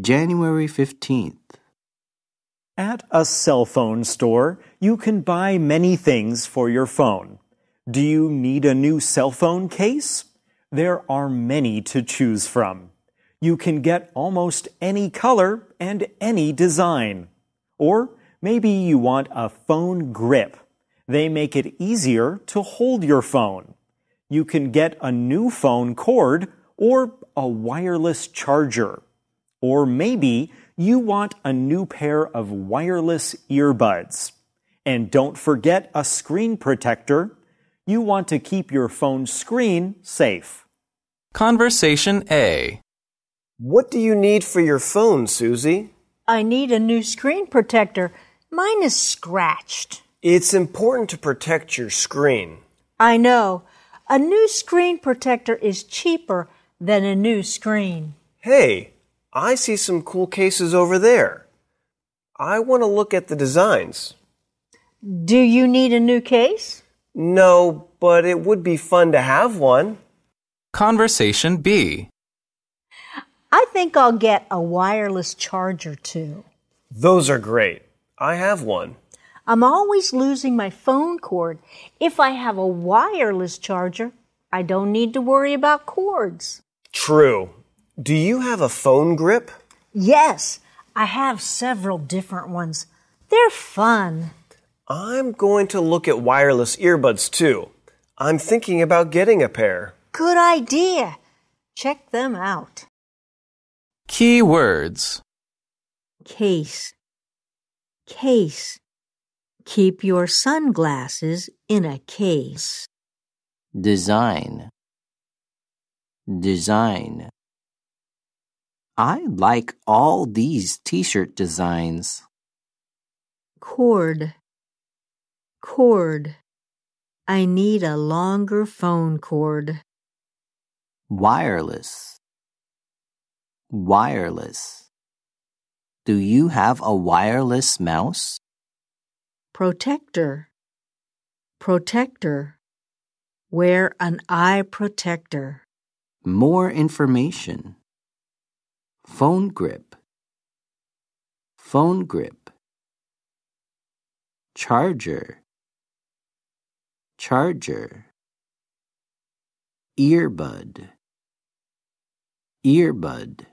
January 15th. At a cell phone store, you can buy many things for your phone. Do you need a new cell phone case? There are many to choose from. You can get almost any color and any design. Or maybe you want a phone grip. They make it easier to hold your phone. You can get a new phone cord or a wireless charger. Or maybe you want a new pair of wireless earbuds. And don't forget a screen protector. You want to keep your phone screen safe. Conversation A What do you need for your phone, Susie? I need a new screen protector. Mine is scratched. It's important to protect your screen. I know. A new screen protector is cheaper than a new screen. Hey, I see some cool cases over there. I want to look at the designs. Do you need a new case? No, but it would be fun to have one. Conversation B I think I'll get a wireless charger too. Those are great. I have one. I'm always losing my phone cord. If I have a wireless charger, I don't need to worry about cords. True. Do you have a phone grip? Yes, I have several different ones. They're fun. I'm going to look at wireless earbuds too. I'm thinking about getting a pair. Good idea. Check them out. Keywords. Case, case. Keep your sunglasses in a case. Design, design. I like all these t-shirt designs. Cord. Cord. I need a longer phone cord. Wireless. Wireless. Do you have a wireless mouse? Protector. Protector. Wear an eye protector. More information. Phone grip. Phone grip. Charger. Charger. Earbud. Earbud.